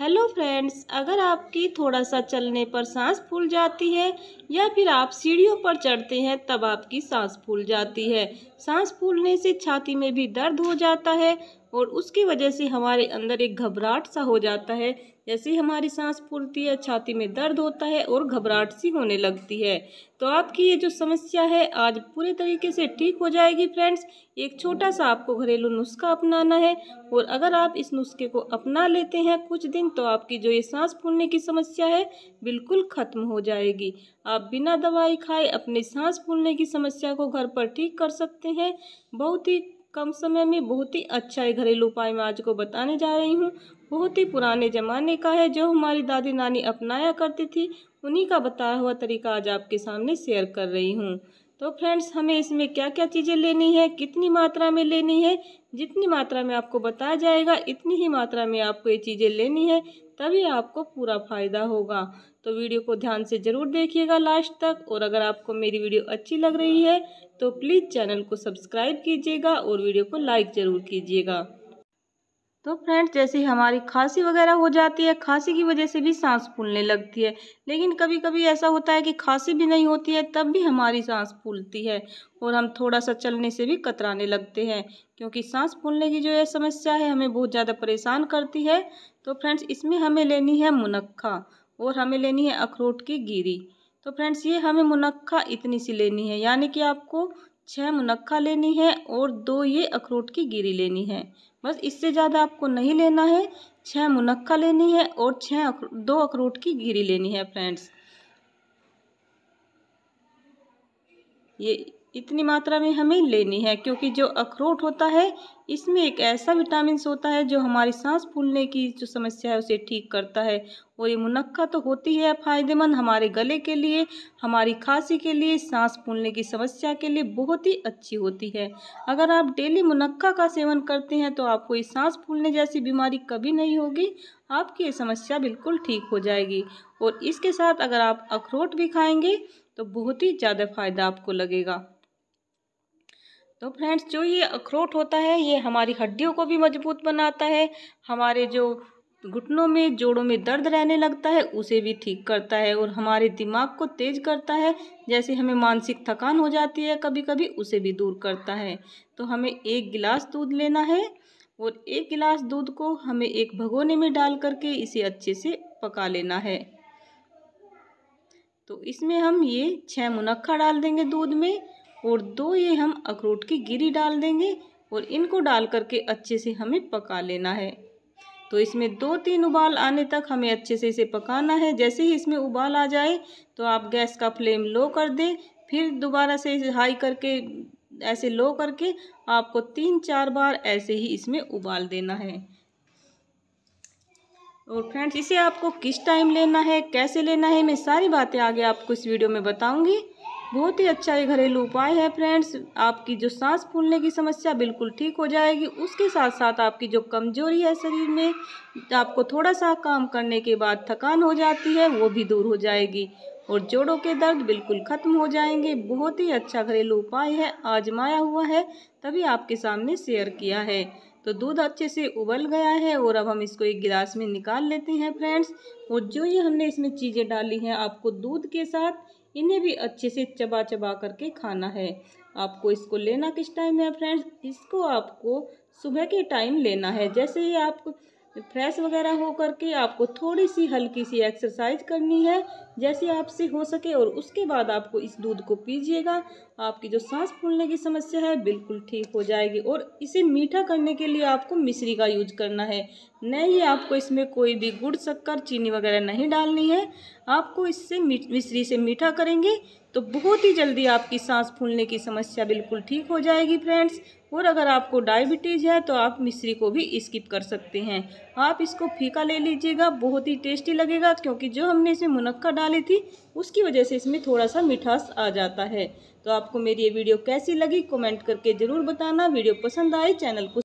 hello friends अगर आपकी थोड़ा सा चलने पर सांस फूल जाती है या फिर आप सीढ़ियों पर चढ़ते हैं तब आपकी सांस फूल जाती है सांस फूलने से छाती में भी दर्द हो जाता है और उसकी वजह से हमारे अंदर एक घबराहट सा हो जाता है जैसे ही हमारी सांस फूलती है छाती में दर्द होता है और घबराहट सी होने लगती है तो आपकी ये जो समस्या है आज पूरे तरीके से ठीक हो जाएगी फ्रेंड्स एक छोटा सा आपको घरेलू नुस्खा अपनाना है और अगर आप इस नुस्खे को अपना लेते हैं कुछ दिन तो आपकी जो ये सांस फूलने की समस्या है बिल्कुल ख़त्म हो जाएगी आप बिना दवाई खाए अपनी सांस फूलने की समस्या को घर पर ठीक कर सकते हैं बहुत ही कम समय में बहुत ही अच्छा है घरेलू उपाय मैं आज को बताने जा रही हूँ बहुत ही पुराने ज़माने का है जो हमारी दादी नानी अपनाया करती थी उन्हीं का बताया हुआ तरीका आज आपके सामने शेयर कर रही हूँ तो फ्रेंड्स हमें इसमें क्या क्या चीज़ें लेनी है कितनी मात्रा में लेनी है जितनी मात्रा में आपको बताया जाएगा इतनी ही मात्रा में आपको ये चीज़ें लेनी है तभी आपको पूरा फ़ायदा होगा तो वीडियो को ध्यान से ज़रूर देखिएगा लास्ट तक और अगर आपको मेरी वीडियो अच्छी लग रही है तो प्लीज़ चैनल को सब्सक्राइब कीजिएगा और वीडियो को लाइक ज़रूर कीजिएगा तो फ्रेंड्स जैसे हमारी खांसी वगैरह हो जाती है खांसी की वजह से भी सांस फूलने लगती है लेकिन कभी कभी ऐसा होता है कि खांसी भी नहीं होती है तब भी हमारी सांस फूलती है और हम थोड़ा सा चलने से भी कतराने लगते हैं क्योंकि सांस फूलने की जो है समस्या है हमें बहुत ज़्यादा परेशान करती है तो फ्रेंड्स इसमें हमें लेनी है मुनक्खा और हमें लेनी है अखरोट की गिरी तो फ्रेंड्स ये हमें मुनक्खा इतनी सी लेनी है यानी कि आपको छः मुनक्खा लेनी है और दो ये अखरोट की गिरी लेनी है बस इससे ज़्यादा आपको नहीं लेना है छः मुनक्का लेनी है और छः दो अखरोट की गिरी लेनी है फ्रेंड्स ये इतनी मात्रा में हमें लेनी है क्योंकि जो अखरोट होता है इसमें एक ऐसा विटामिन होता है जो हमारी सांस फूलने की जो समस्या है उसे ठीक करता है और ये मुनक्का तो होती है फ़ायदेमंद हमारे गले के लिए हमारी खांसी के लिए सांस फूलने की समस्या के लिए बहुत ही अच्छी होती है अगर आप डेली मुनक्का का सेवन करते हैं तो आपको ये सांस फूलने जैसी बीमारी कभी नहीं होगी आपकी ये समस्या बिल्कुल ठीक हो जाएगी और इसके साथ अगर आप अखरोट भी खाएंगे तो बहुत ही ज़्यादा फ़ायदा आपको लगेगा तो फ्रेंड्स जो ये अखरोट होता है ये हमारी हड्डियों को भी मजबूत बनाता है हमारे जो घुटनों में जोड़ों में दर्द रहने लगता है उसे भी ठीक करता है और हमारे दिमाग को तेज करता है जैसे हमें मानसिक थकान हो जाती है कभी कभी उसे भी दूर करता है तो हमें एक गिलास दूध लेना है और एक गिलास दूध को हमें एक भगोने में डाल करके इसे अच्छे से पका लेना है तो इसमें हम ये छः मुनक्खा डाल देंगे दूध में और दो ये हम अखरोट की गिरी डाल देंगे और इनको डाल करके अच्छे से हमें पका लेना है तो इसमें दो तीन उबाल आने तक हमें अच्छे से इसे पकाना है जैसे ही इसमें उबाल आ जाए तो आप गैस का फ्लेम लो कर दें फिर दोबारा से हाई करके ऐसे लो करके आपको तीन चार बार ऐसे ही इसमें उबाल देना है और फ्रेंड्स इसे आपको किस टाइम लेना है कैसे लेना है मैं सारी बातें आगे आपको इस वीडियो में बताऊंगी बहुत ही अच्छा ये घरेलू उपाय है फ्रेंड्स आपकी जो सांस फूलने की समस्या बिल्कुल ठीक हो जाएगी उसके साथ साथ आपकी जो कमजोरी है शरीर में आपको थोड़ा सा काम करने के बाद थकान हो जाती है वो भी दूर हो जाएगी और जोड़ों के दर्द बिल्कुल ख़त्म हो जाएंगे बहुत ही अच्छा घरेलू उपाय है आजमाया हुआ है तभी आपके सामने शेयर किया है तो दूध अच्छे से उबल गया है और अब हम इसको एक गिलास में निकाल लेते हैं फ्रेंड्स और जो ये हमने इसमें चीज़ें डाली हैं आपको दूध के साथ इन्हें भी अच्छे से चबा चबा करके खाना है आपको इसको लेना किस टाइम है फ्रेंड्स इसको आपको सुबह के टाइम लेना है जैसे ही आप फ्रेश वगैरह हो करके आपको थोड़ी सी हल्की सी एक्सरसाइज करनी है जैसे आपसे हो सके और उसके बाद आपको इस दूध को पीजिएगा आपकी जो सांस फूलने की समस्या है बिल्कुल ठीक हो जाएगी और इसे मीठा करने के लिए आपको मिश्री का यूज करना है नहीं आपको इसमें कोई भी गुड़ शक्कर चीनी वगैरह नहीं डालनी है आपको इससे मिश्री से मीठा करेंगे तो बहुत ही जल्दी आपकी सांस फूलने की समस्या बिल्कुल ठीक हो जाएगी फ्रेंड्स और अगर आपको डायबिटीज़ है तो आप मिश्री को भी स्किप कर सकते हैं आप इसको फीका ले लीजिएगा बहुत ही टेस्टी लगेगा क्योंकि जो हमने इसमें मुनक्का डाली थी उसकी वजह से इसमें थोड़ा सा मिठास आ जाता है तो आपको मेरी ये वीडियो कैसी लगी कमेंट करके ज़रूर बताना वीडियो पसंद आए चैनल को